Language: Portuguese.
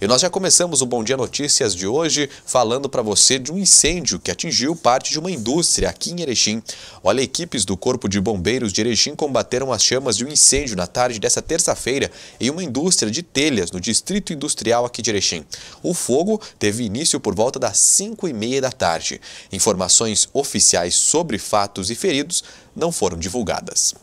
E nós já começamos o Bom Dia Notícias de hoje falando para você de um incêndio que atingiu parte de uma indústria aqui em Erechim. Olha, equipes do Corpo de Bombeiros de Erechim combateram as chamas de um incêndio na tarde dessa terça-feira em uma indústria de telhas no Distrito Industrial aqui de Erechim. O fogo teve início por volta das 5 e meia da tarde. Informações oficiais sobre fatos e feridos não foram divulgadas.